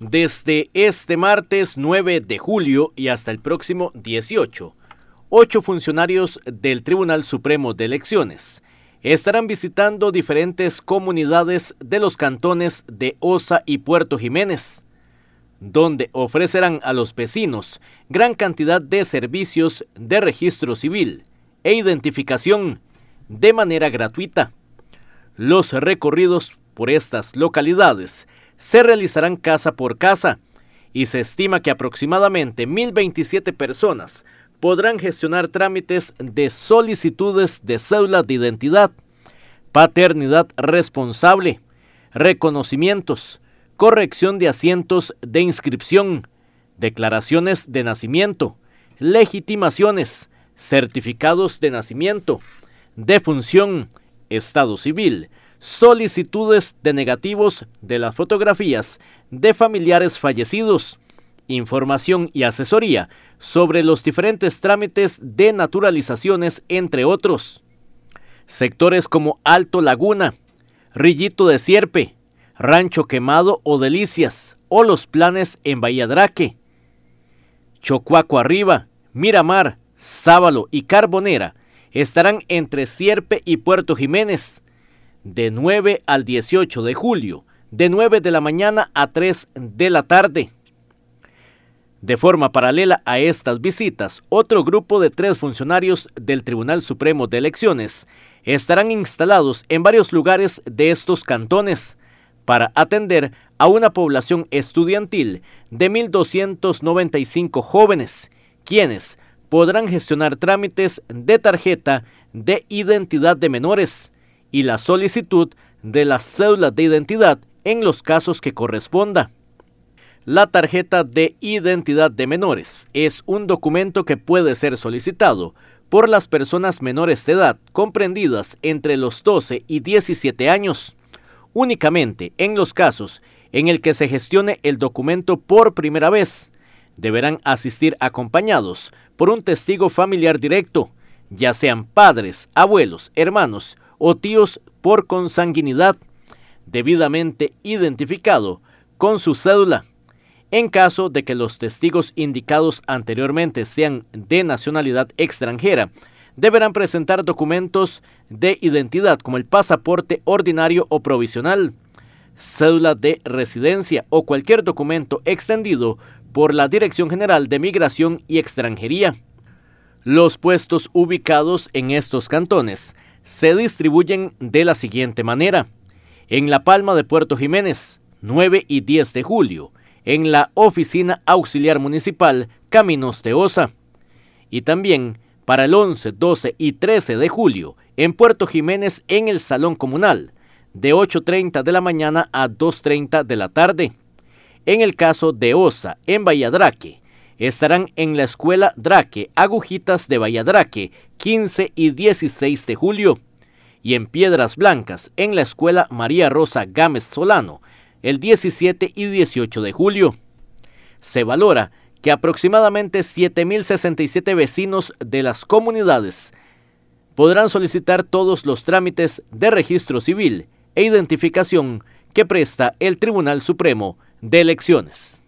desde este martes 9 de julio y hasta el próximo 18. Ocho funcionarios del Tribunal Supremo de Elecciones estarán visitando diferentes comunidades de los cantones de Osa y Puerto Jiménez, donde ofrecerán a los vecinos gran cantidad de servicios de registro civil e identificación de manera gratuita. Los recorridos por estas localidades se realizarán casa por casa y se estima que aproximadamente 1.027 personas podrán gestionar trámites de solicitudes de cédula de identidad, paternidad responsable, reconocimientos, corrección de asientos de inscripción, declaraciones de nacimiento, legitimaciones, certificados de nacimiento, defunción, estado civil, solicitudes de negativos de las fotografías de familiares fallecidos, información y asesoría sobre los diferentes trámites de naturalizaciones, entre otros. Sectores como Alto Laguna, Rillito de Sierpe, Rancho Quemado o Delicias, o los planes en Bahía Draque, Chocuaco Arriba, Miramar, Sábalo y Carbonera estarán entre Sierpe y Puerto Jiménez, de 9 al 18 de julio, de 9 de la mañana a 3 de la tarde. De forma paralela a estas visitas, otro grupo de tres funcionarios del Tribunal Supremo de Elecciones estarán instalados en varios lugares de estos cantones para atender a una población estudiantil de 1.295 jóvenes, quienes podrán gestionar trámites de tarjeta de identidad de menores, y la solicitud de las cédulas de identidad en los casos que corresponda. La tarjeta de identidad de menores es un documento que puede ser solicitado por las personas menores de edad comprendidas entre los 12 y 17 años, únicamente en los casos en el que se gestione el documento por primera vez. Deberán asistir acompañados por un testigo familiar directo, ya sean padres, abuelos, hermanos o tíos por consanguinidad, debidamente identificado con su cédula. En caso de que los testigos indicados anteriormente sean de nacionalidad extranjera, deberán presentar documentos de identidad como el pasaporte ordinario o provisional, cédula de residencia o cualquier documento extendido por la Dirección General de Migración y Extranjería. Los puestos ubicados en estos cantones se distribuyen de la siguiente manera. En La Palma de Puerto Jiménez, 9 y 10 de julio, en la Oficina Auxiliar Municipal Caminos de Osa. Y también para el 11, 12 y 13 de julio, en Puerto Jiménez, en el Salón Comunal, de 8.30 de la mañana a 2.30 de la tarde. En el caso de Osa, en Valladraque, estarán en la Escuela Draque, Agujitas de Valladraque, 15 y 16 de julio, y en Piedras Blancas, en la Escuela María Rosa Gámez Solano, el 17 y 18 de julio. Se valora que aproximadamente 7.067 vecinos de las comunidades podrán solicitar todos los trámites de registro civil e identificación que presta el Tribunal Supremo de Elecciones.